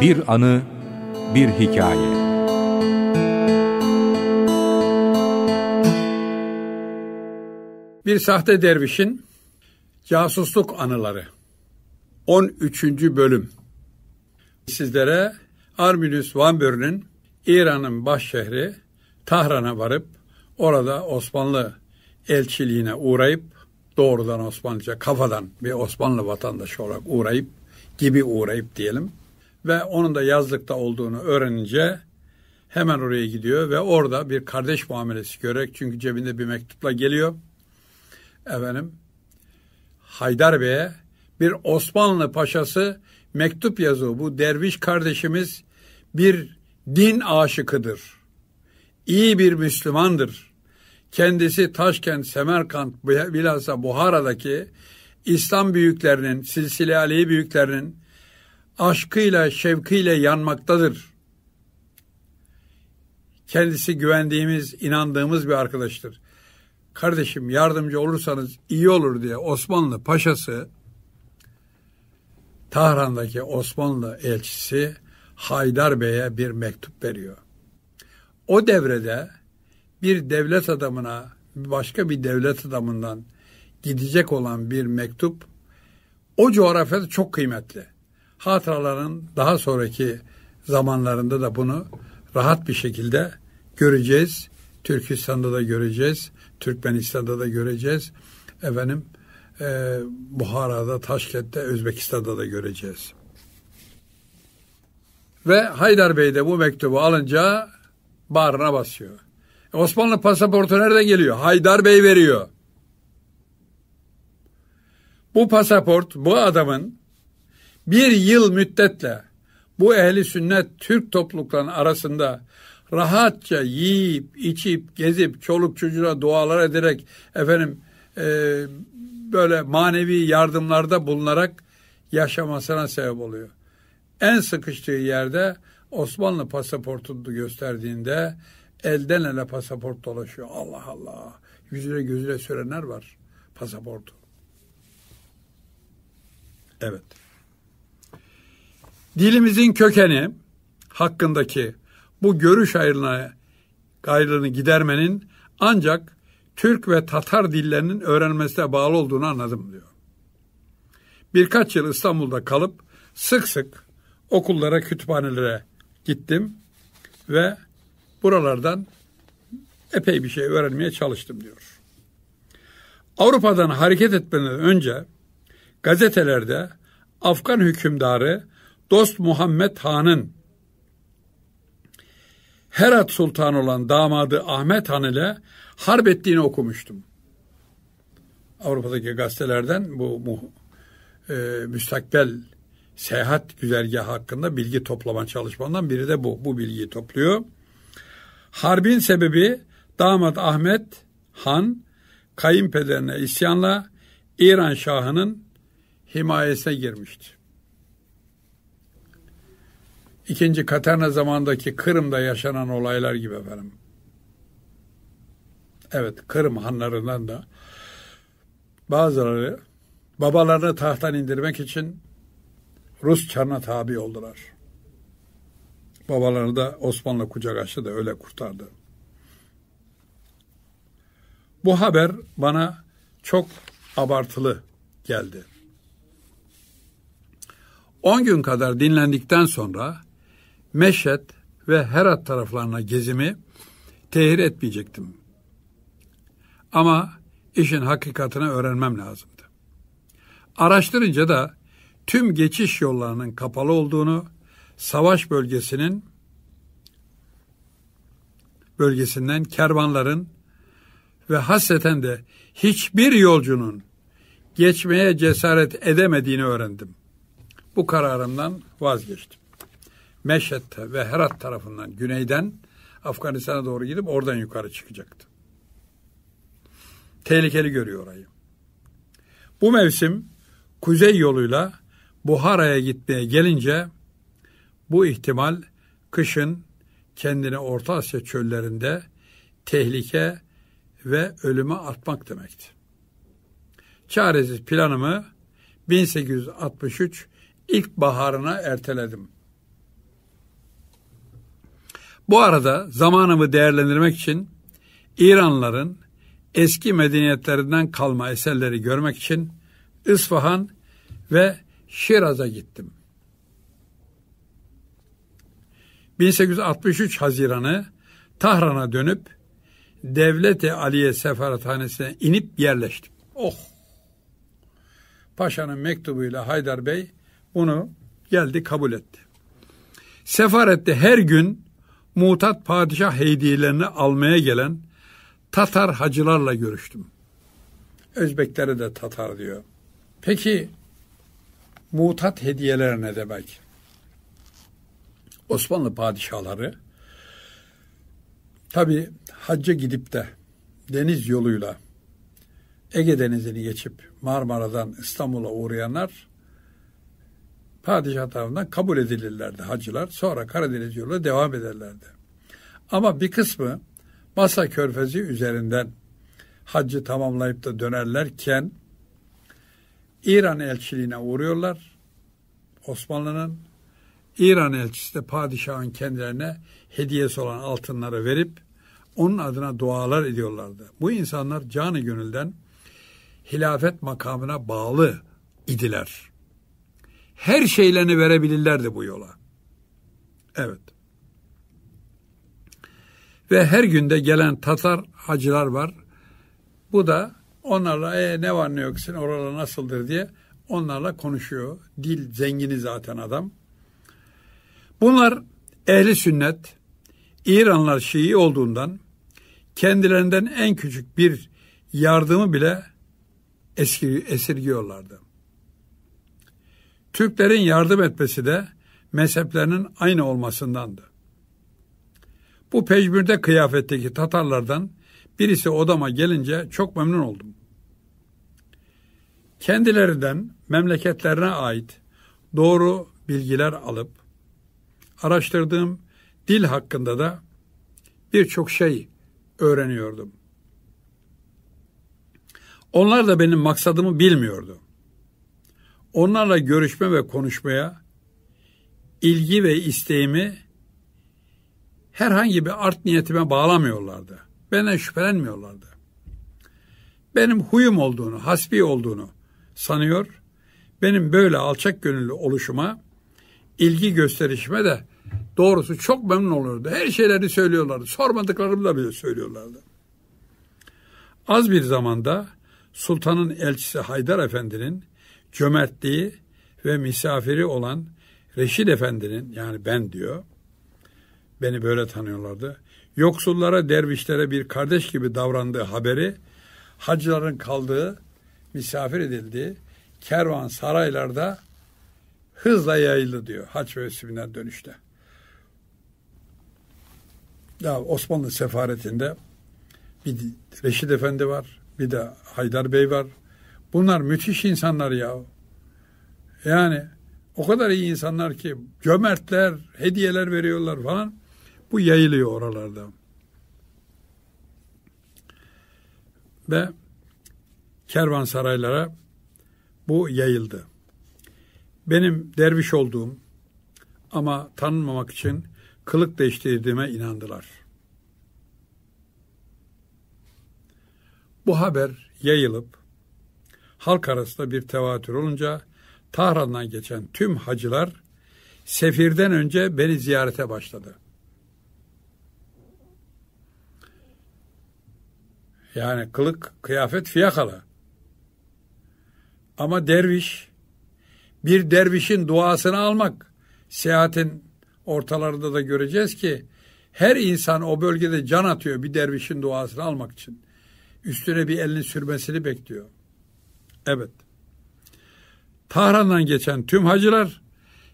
Bir anı, bir hikaye. Bir sahte dervişin casusluk anıları. 13. bölüm. Sizlere Arminius Van Buren'in İran'ın baş şehri Tahran'a varıp orada Osmanlı elçiliğine uğrayıp doğrudan Osmanlıca kafadan bir Osmanlı vatandaşı olarak uğrayıp gibi uğrayıp diyelim ve onun da yazlıkta olduğunu öğrenince hemen oraya gidiyor ve orada bir kardeş muamelesi görerek çünkü cebinde bir mektupla geliyor. Efendim Haydar Bey'e bir Osmanlı paşası mektup yazıyor. Bu derviş kardeşimiz bir din aşıkıdır. İyi bir Müslümandır. Kendisi Taşkent, Semerkant, bilhassa Buhara'daki İslam büyüklerinin, Silsile Ali büyüklerinin aşkıyla, şevkiyle yanmaktadır. Kendisi güvendiğimiz, inandığımız bir arkadaştır. Kardeşim yardımcı olursanız iyi olur diye Osmanlı paşası, Tahran'daki Osmanlı elçisi Haydar Bey'e bir mektup veriyor. O devrede bir devlet adamına, başka bir devlet adamından gidecek olan bir mektup o coğrafyada çok kıymetli hatıraların daha sonraki zamanlarında da bunu rahat bir şekilde göreceğiz. Türkistan'da da göreceğiz. Türkmenistan'da da göreceğiz. Efendim e, Buhara'da, Taşkent'te, Özbekistan'da da göreceğiz. Ve Haydar Bey de bu mektubu alınca bağrına basıyor. E, Osmanlı pasaportu nereden geliyor? Haydar Bey veriyor. Bu pasaport bu adamın bir yıl müddetle bu ehli sünnet Türk topluluklarının arasında rahatça yiyip, içip, gezip, çoluk çocuğa dualar ederek efendim e, böyle manevi yardımlarda bulunarak yaşamasına sebep oluyor. En sıkıştığı yerde Osmanlı pasaportunu gösterdiğinde elden ele pasaport dolaşıyor. Allah Allah. Yüzüne gözüne sürenler var pasaportu. Evet. Dilimizin kökeni hakkındaki bu görüş ayrılığına ayrılığını gidermenin ancak Türk ve Tatar dillerinin öğrenmesine bağlı olduğunu anladım diyor. Birkaç yıl İstanbul'da kalıp sık sık okullara, kütüphanelere gittim ve buralardan epey bir şey öğrenmeye çalıştım diyor. Avrupa'dan hareket etmeden önce gazetelerde Afgan hükümdarı dost Muhammed Han'ın Herat Sultanı olan damadı Ahmet Han ile harp ettiğini okumuştum. Avrupa'daki gazetelerden bu, bu e, müstakbel seyahat güzergahı hakkında bilgi toplama çalışmandan biri de bu. Bu bilgiyi topluyor. Harbin sebebi damat Ahmet Han kayınpederine isyanla İran Şahı'nın himayesine girmiştir. İkinci Katerina zamandaki Kırım'da yaşanan olaylar gibi efendim. Evet Kırım hanlarından da bazıları babalarını tahttan indirmek için Rus çarına tabi oldular. Babalarını da Osmanlı kucak açtı da öyle kurtardı. Bu haber bana çok abartılı geldi. 10 gün kadar dinlendikten sonra Meşet ve Herat taraflarına gezimi tehir etmeyecektim. Ama işin hakikatini öğrenmem lazımdı. Araştırınca da tüm geçiş yollarının kapalı olduğunu, savaş bölgesinin bölgesinden kervanların ve hasreten de hiçbir yolcunun geçmeye cesaret edemediğini öğrendim. Bu kararımdan vazgeçtim. Meşhed'te ve Herat tarafından güneyden Afganistan'a doğru gidip oradan yukarı çıkacaktı. Tehlikeli görüyor orayı. Bu mevsim kuzey yoluyla Buhara'ya gitmeye gelince bu ihtimal kışın kendini Orta Asya çöllerinde tehlike ve ölüme atmak demekti. Çaresiz planımı 1863 ilk baharına erteledim. Bu arada zamanımı değerlendirmek için İranların eski medeniyetlerinden kalma eserleri görmek için İsfahan ve Şiraz'a gittim. 1863 Haziran'ı Tahran'a dönüp Devlete Aliye Sefarethanesi'ne inip yerleştim. Oh! Paşa'nın mektubuyla Haydar Bey bunu geldi kabul etti. Sefarette her gün mutat padişah hediyelerini almaya gelen Tatar hacılarla görüştüm. Özbeklere de Tatar diyor. Peki mutat hediyeler ne demek? Osmanlı padişahları tabi hacca gidip de deniz yoluyla Ege denizini geçip Marmara'dan İstanbul'a uğrayanlar padişah tarafından kabul edilirlerdi hacılar. Sonra Karadeniz yoluna devam ederlerdi. Ama bir kısmı Masa Körfezi üzerinden hacı tamamlayıp da dönerlerken İran elçiliğine uğruyorlar. Osmanlı'nın İran elçisi de padişahın kendilerine hediyesi olan altınları verip onun adına dualar ediyorlardı. Bu insanlar canı gönülden hilafet makamına bağlı idiler her şeylerini verebilirlerdi bu yola. Evet. Ve her günde gelen Tatar hacılar var. Bu da onlarla e, ne var ne yoksun oralar nasıldır diye onlarla konuşuyor. Dil zengini zaten adam. Bunlar ehli sünnet, İranlar Şii olduğundan kendilerinden en küçük bir yardımı bile eski esirgiyorlardı. Türklerin yardım etmesi de mezheplerinin aynı olmasındandı. Bu pejmürde kıyafetteki Tatarlardan birisi odama gelince çok memnun oldum. Kendilerinden memleketlerine ait doğru bilgiler alıp araştırdığım dil hakkında da birçok şey öğreniyordum. Onlar da benim maksadımı bilmiyordu onlarla görüşme ve konuşmaya ilgi ve isteğimi herhangi bir art niyetime bağlamıyorlardı. Benden şüphelenmiyorlardı. Benim huyum olduğunu, hasbi olduğunu sanıyor, benim böyle alçak gönüllü oluşuma, ilgi gösterişime de doğrusu çok memnun olurdu. Her şeyleri söylüyorlardı. Sormadıklarımı da bile söylüyorlardı. Az bir zamanda Sultan'ın elçisi Haydar Efendi'nin cömertliği ve misafiri olan Reşit Efendi'nin yani ben diyor, beni böyle tanıyorlardı. Yoksullara, dervişlere bir kardeş gibi davrandığı haberi, hacıların kaldığı, misafir edildiği kervan saraylarda hızla yayıldı diyor haç mevsiminden dönüşte. Ya Osmanlı sefaretinde bir Reşit Efendi var, bir de Haydar Bey var, Bunlar müthiş insanlar ya. Yani o kadar iyi insanlar ki cömertler, hediyeler veriyorlar falan. Bu yayılıyor oralarda. Ve kervansaraylara bu yayıldı. Benim derviş olduğum ama tanınmamak için kılık değiştirdiğime inandılar. Bu haber yayılıp halk arasında bir tevatür olunca Tahran'dan geçen tüm hacılar sefirden önce beni ziyarete başladı. Yani kılık, kıyafet fiyakalı. Ama derviş, bir dervişin duasını almak, seyahatin ortalarında da göreceğiz ki, her insan o bölgede can atıyor bir dervişin duasını almak için. Üstüne bir elini sürmesini bekliyor. Evet. Tahran'dan geçen tüm hacılar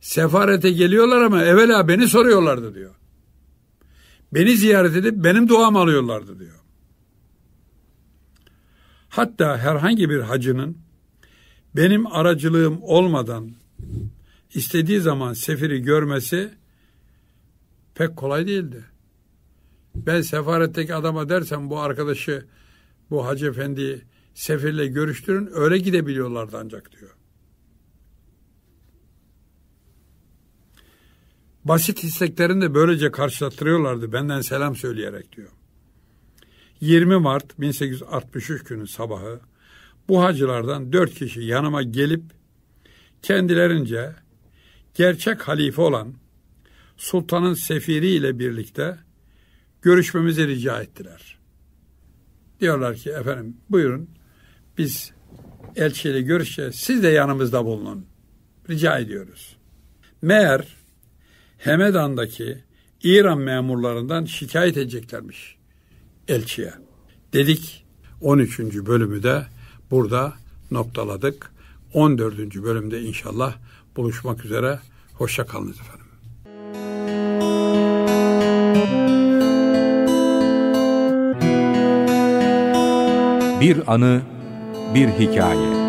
sefarete geliyorlar ama evvela beni soruyorlardı diyor. Beni ziyaret edip benim duamı alıyorlardı diyor. Hatta herhangi bir hacının benim aracılığım olmadan istediği zaman sefiri görmesi pek kolay değildi. Ben sefaretteki adama dersem bu arkadaşı bu hacı efendiyi sefirle görüştürün öyle gidebiliyorlardı ancak diyor. Basit isteklerini de böylece karşılattırıyorlardı benden selam söyleyerek diyor. 20 Mart 1863 günü sabahı bu hacılardan dört kişi yanıma gelip kendilerince gerçek halife olan sultanın sefiri ile birlikte görüşmemizi rica ettiler. Diyorlar ki efendim buyurun biz elçiyle görüşeceğiz. Siz de yanımızda bulunun. Rica ediyoruz. Meğer Hemedan'daki İran memurlarından şikayet edeceklermiş elçiye. Dedik 13. bölümü de burada noktaladık. 14. bölümde inşallah buluşmak üzere. Hoşça kalınız efendim. Bir anı bir hikaye.